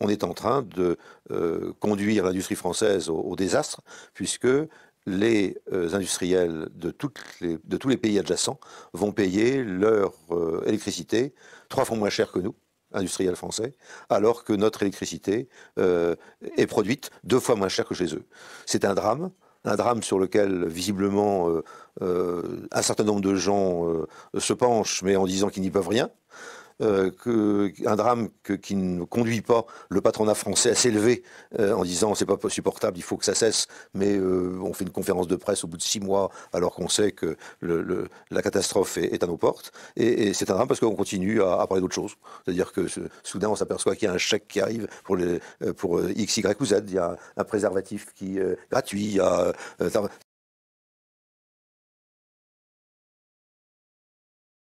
on est en train de euh, conduire l'industrie française au, désastre, puisque les euh, industriels de, tous les pays adjacents vont payer leur euh, électricité trois fois moins cher que nous, industriels français, alors que notre électricité est produite deux fois moins cher que chez eux. C'est un drame un drame sur lequel visiblement un certain nombre de gens se penchent, mais en disant qu'ils n'y peuvent rien. Euh, un drame qui ne conduit pas le patronat français à s'élever euh, en disant c'est pas supportable, il faut que ça cesse, mais euh, on fait une conférence de presse au bout de six mois alors qu'on sait que la catastrophe est, à nos portes. Et, c'est un drame parce qu'on continue à, parler d'autre chose. C'est-à-dire que soudain on s'aperçoit qu'il y a un chèque qui arrive pour, X, Y ou Z, il y a un préservatif qui gratuit,